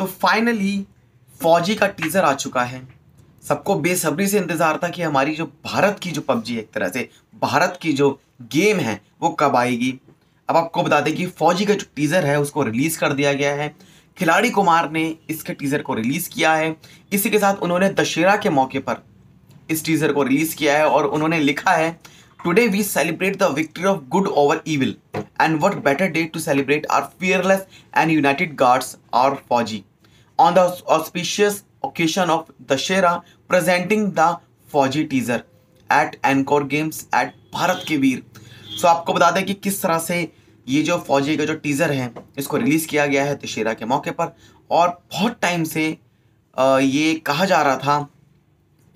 तो फाइनली फौजी का टीज़र आ चुका है सबको बेसब्री से इंतज़ार था कि हमारी जो भारत की जो पबजी एक तरह से भारत की जो गेम है वो कब आएगी अब आपको बता दें कि फौजी का जो टीज़र है उसको रिलीज़ कर दिया गया है खिलाड़ी कुमार ने इसके टीज़र को रिलीज़ किया है इसी के साथ उन्होंने दशहरा के मौके पर इस टीज़र को रिलीज़ किया है और उन्होंने लिखा है today we celebrate the victory of good over evil and what better day to celebrate our fearless and united guards our Fauji on the auspicious occasion of Dashera presenting the Fauji teaser at nCore games at Bharat के वीर सो आपको बता दें कि किस तरह से ये जो फौजी का जो टीज़र है इसको रिलीज़ किया गया है दशहरा के मौके पर और बहुत टाइम से ये कहा जा रहा था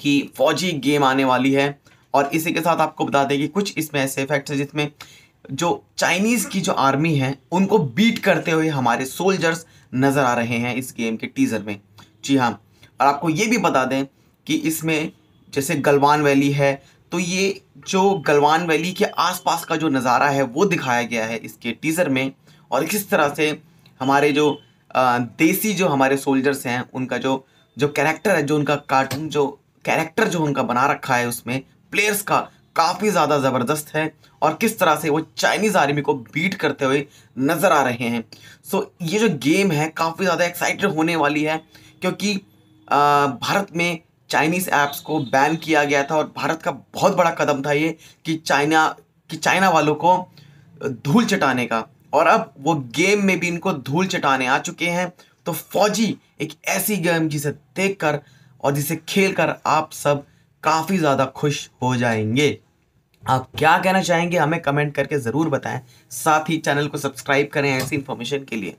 कि फौजी गेम आने वाली है और इसी के साथ आपको बता दें कि कुछ इसमें ऐसे इफेक्ट्स हैं जिसमें जो चाइनीज़ की जो आर्मी है उनको बीट करते हुए हमारे सोल्जर्स नज़र आ रहे हैं इस गेम के टीज़र में जी हाँ और आपको ये भी बता दें कि इसमें जैसे गलवान वैली है तो ये जो गलवान वैली के आसपास का जो नज़ारा है वो दिखाया गया है इसके टीज़र में और किस तरह से हमारे जो देसी जो हमारे सोल्जर्स हैं उनका जो जो कैरेक्टर है जो उनका कार्टून जो कैरेक्टर जो उनका बना रखा है उसमें प्लेयर्स का काफ़ी ज़्यादा ज़बरदस्त है और किस तरह से वो चाइनीज़ आर्मी को बीट करते हुए नज़र आ रहे हैं सो so, ये जो गेम है काफ़ी ज़्यादा एक्साइटेड होने वाली है क्योंकि भारत में चाइनीज़ ऐप्स को बैन किया गया था और भारत का बहुत बड़ा कदम था ये कि चाइना कि चाइना वालों को धूल चटाने का और अब वो गेम में भी इनको धूल चटाने आ चुके हैं तो फौजी एक ऐसी गेम जिसे देख कर और जिसे खेल कर आप सब काफ़ी ज़्यादा खुश हो जाएंगे आप क्या कहना चाहेंगे हमें कमेंट करके ज़रूर बताएं साथ ही चैनल को सब्सक्राइब करें ऐसी इंफॉर्मेशन के लिए